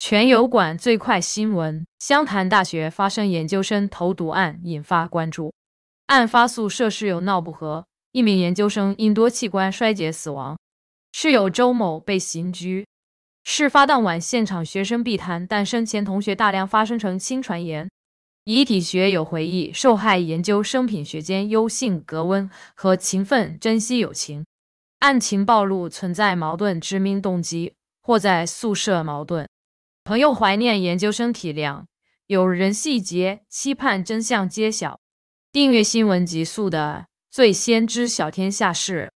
全油管最快新闻：湘潭大学发生研究生投毒案，引发关注。案发宿舍室友闹不和，一名研究生因多器官衰竭死亡，室友周某被刑拘。事发当晚，现场学生避谈，但生前同学大量发声澄清传言。遗体学有回忆，受害研究生品学间优，性格温和，勤奋，珍惜友情。案情暴露存在矛盾，致命动机或在宿舍矛盾。朋友怀念研究生体谅，有人细节，期盼真相揭晓。订阅新闻极速的，最先知晓天下事。